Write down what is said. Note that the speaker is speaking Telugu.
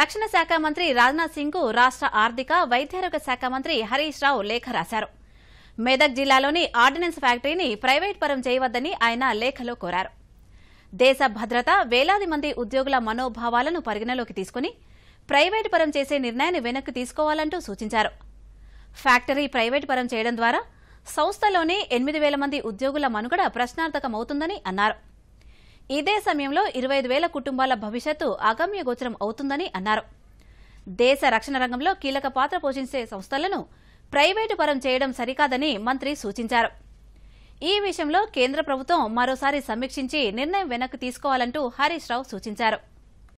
రక్షణ శాఖ మంత్రి రాజ్నాథ్ సింగ్ కు రాష్ట ఆర్థిక వైద్యారోగ్య శాఖ మంత్రి హరీష్ రావు లేఖ రాశారు మెదక్ జిల్లాలోని ఆర్డినెన్స్ ఫ్యాక్టరీని ప్రైవేట్ పరం చేయవద్దని ఆయన లేఖలో కోరారు దేశ భద్రత వేలాది మంది ఉద్యోగుల మనోభావాలను పరిగణలోకి తీసుకుని ప్రైవేట్ పరం చేసే నిర్ణయాన్ని వెనక్కి తీసుకోవాలంటూ సూచించారు ఫ్యాక్టరీ ప్రైవేట్ పరం చేయడం ద్వారా సంస్థలోనే ఎనిమిది వేల మంది ఉద్యోగుల మనుగడ ప్రశ్నార్థకమవుతుందని అన్నారు ఇదే సమయంలో ఇరవై వేల కుటుంబాల భవిష్యత్తు అగమ్యగోచరం అవుతుందని అన్నారు దేశ రక్షణ రంగంలో కీలక పాత్ర పోషించే సంస్థలను ప్రైవేటు పరం చేయడం సరికాదని మంత్రి సూచించారు ఈ విషయంలో కేంద్ర ప్రభుత్వం మరోసారి సమీక్షించి నిర్ణయం వెనక్కి తీసుకోవాలంటూ హరీష్ రావు సూచించారు